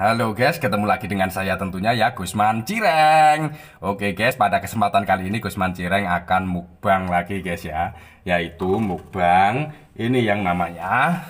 Halo guys, ketemu lagi dengan saya tentunya ya Gusman Cireng Oke guys, pada kesempatan kali ini Gusman Cireng akan mukbang lagi guys ya Yaitu mukbang ini yang namanya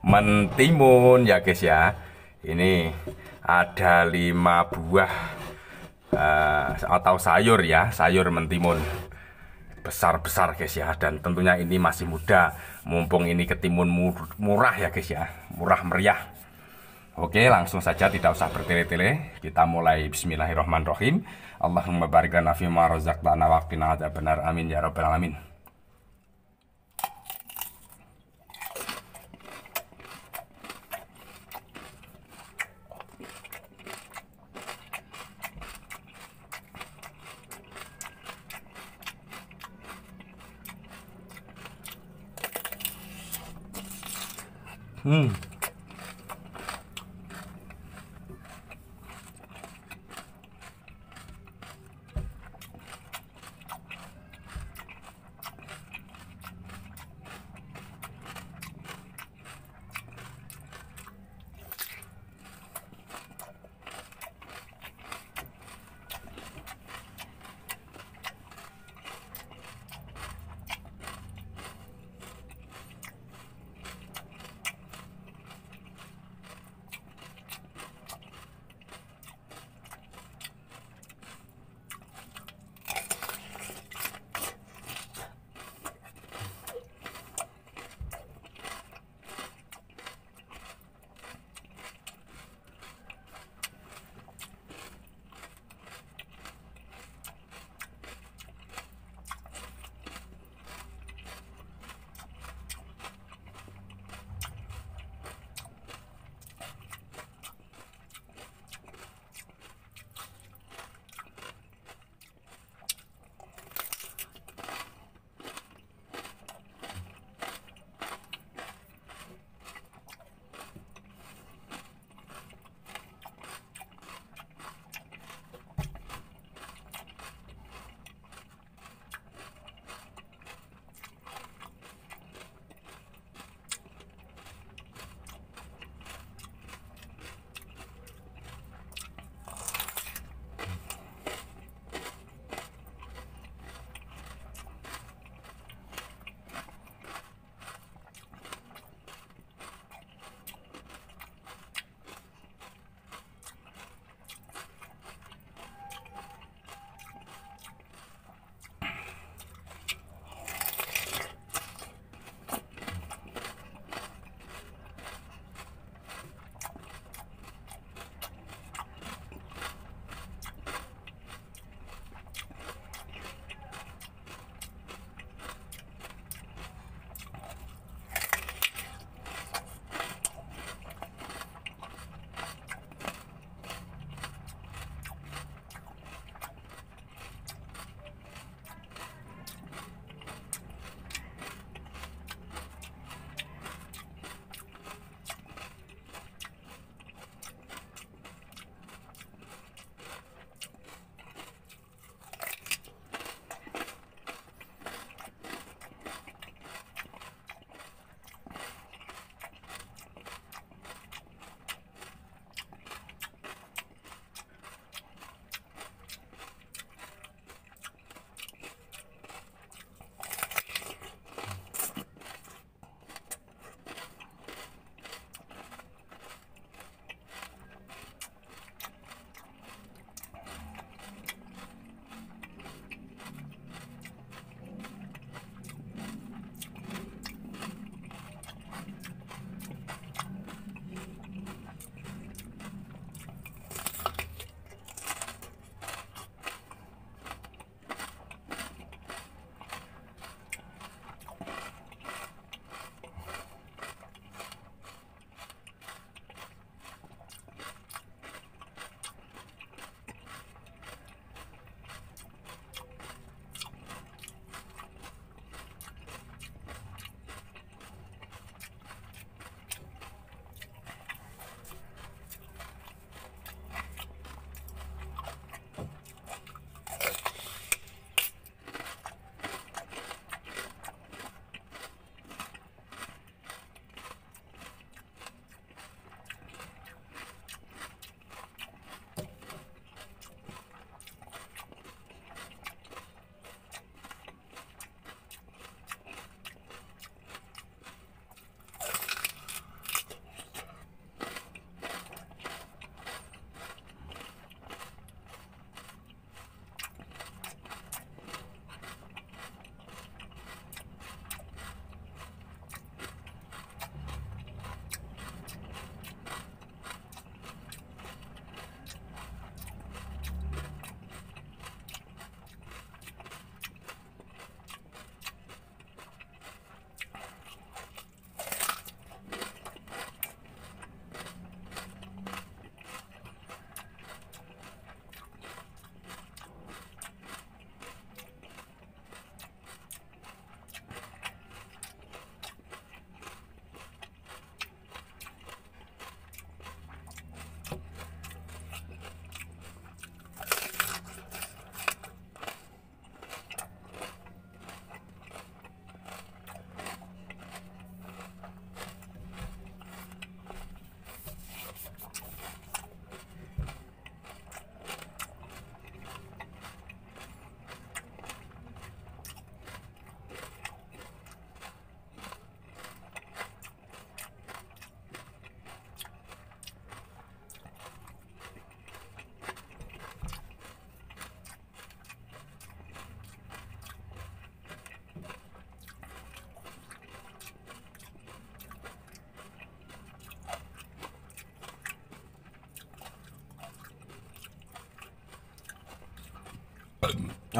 Mentimun ya guys ya Ini ada lima buah uh, atau sayur ya, sayur mentimun besar-besar guys ya dan tentunya ini masih muda mumpung ini ketimun murah ya guys ya murah meriah Oke langsung saja tidak usah bertele-tele kita mulai bismillahirrahmanirrahim Allahumma barik lana fima razaqtana wa qina benar amin ya rabbal alamin ம்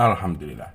Alhamdulillah.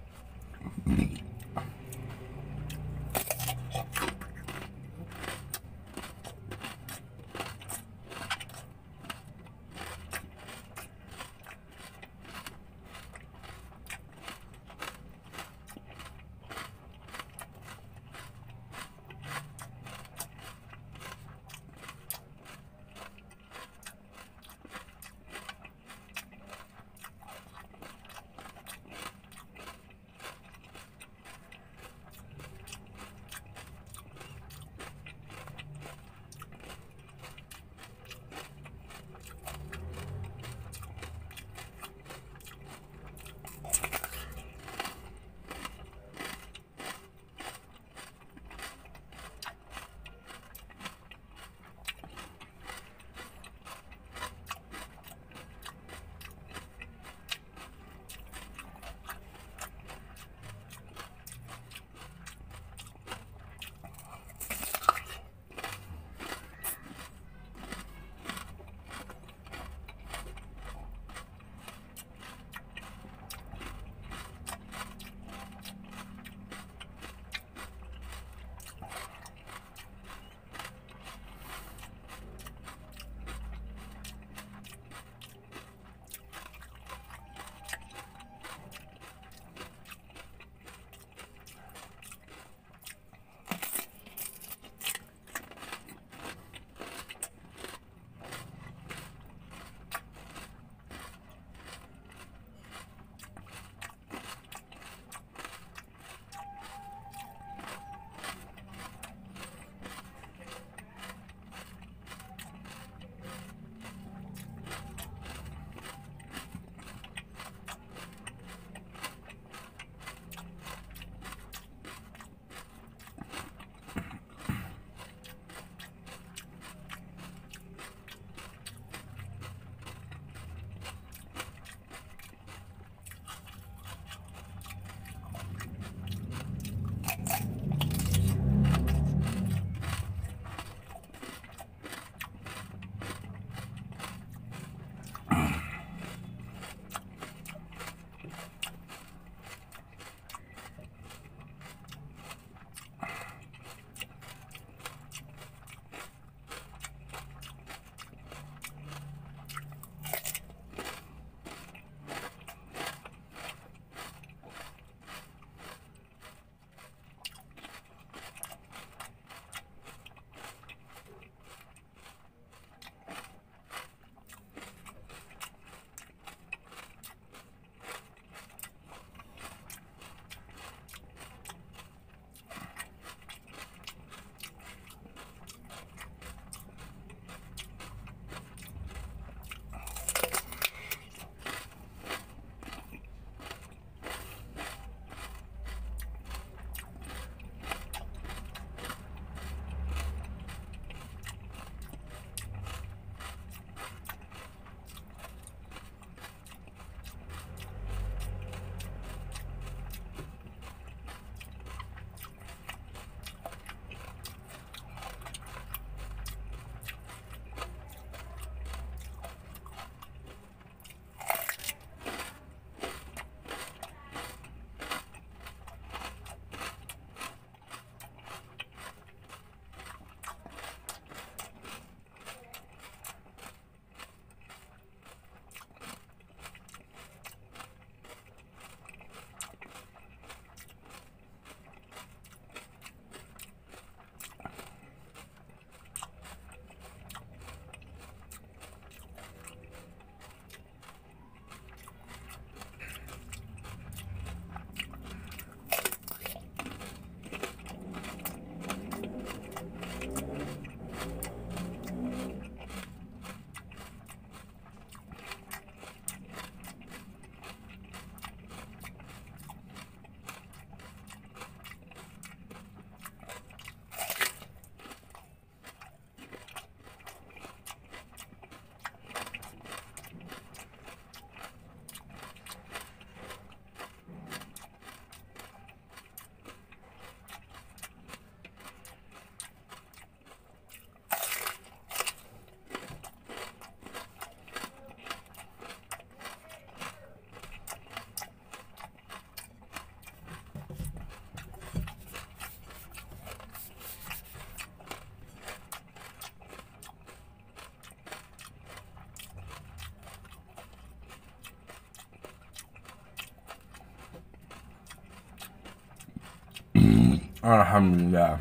آه، الحمد لله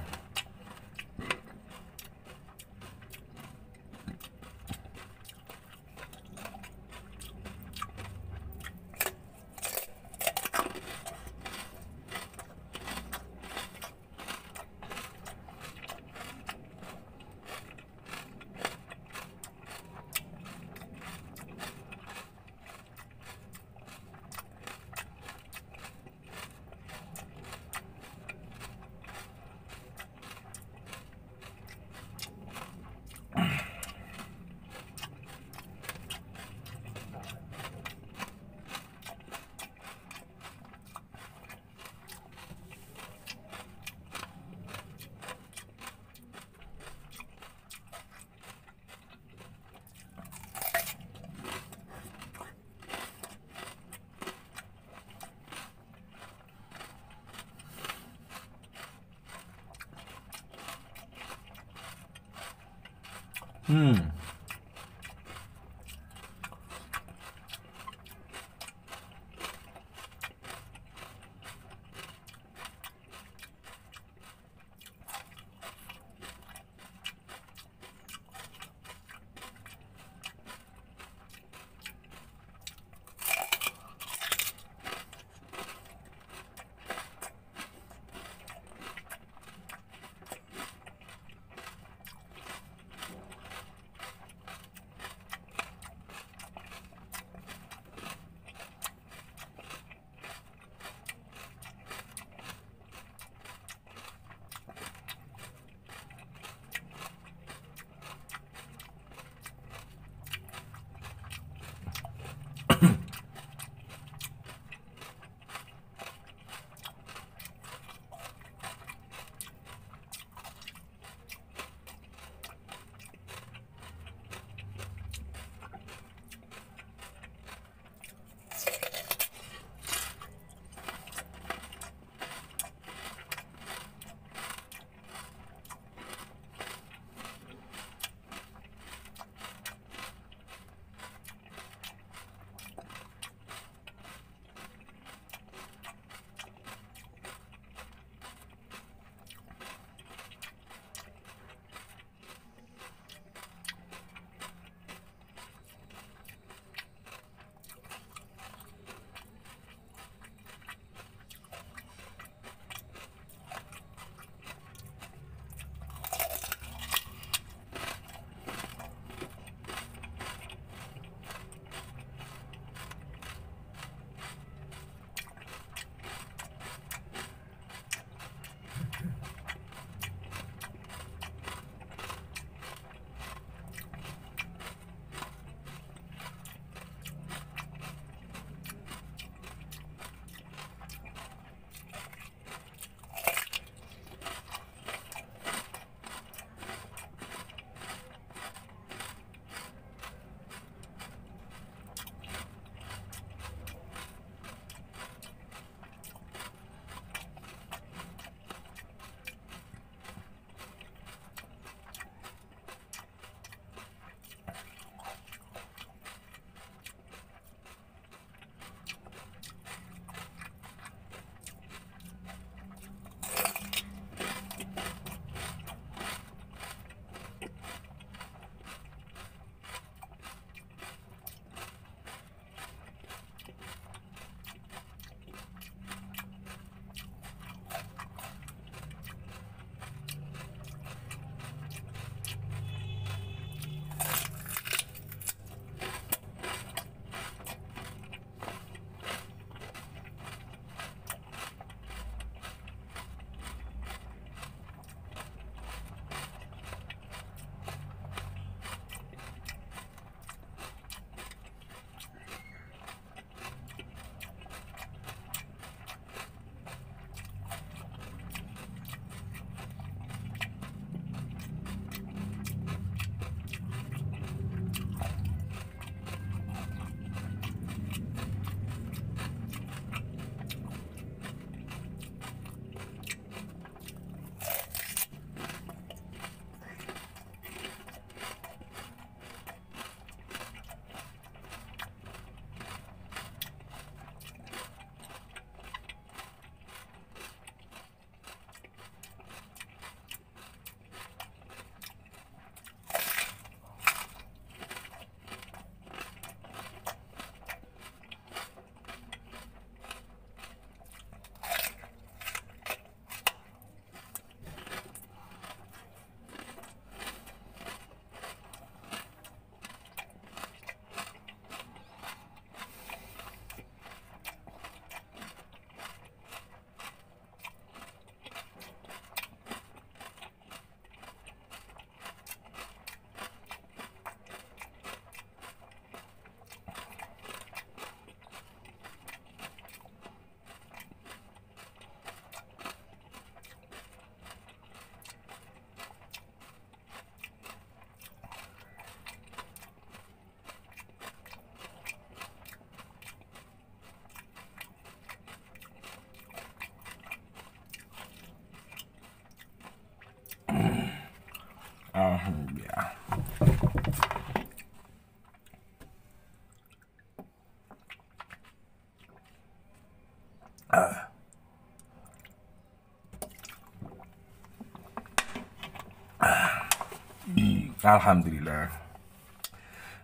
嗯。Hmm, alhamdulillah.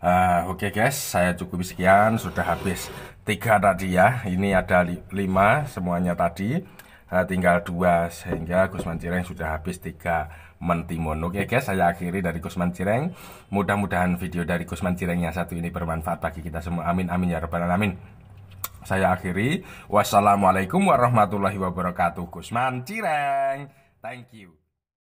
Uh, Oke okay guys, saya cukup sekian sudah habis tiga tadi ya. Ini ada lima semuanya tadi, uh, tinggal dua sehingga Gusman Cireng sudah habis tiga mentimun. Oke okay guys, saya akhiri dari Gusman Cireng. Mudah-mudahan video dari Gusman Cireng yang satu ini bermanfaat bagi kita semua. Amin amin ya rabbal alamin saya akhiri. Wassalamualaikum warahmatullahi wabarakatuh. Gusman Cireng. Thank you.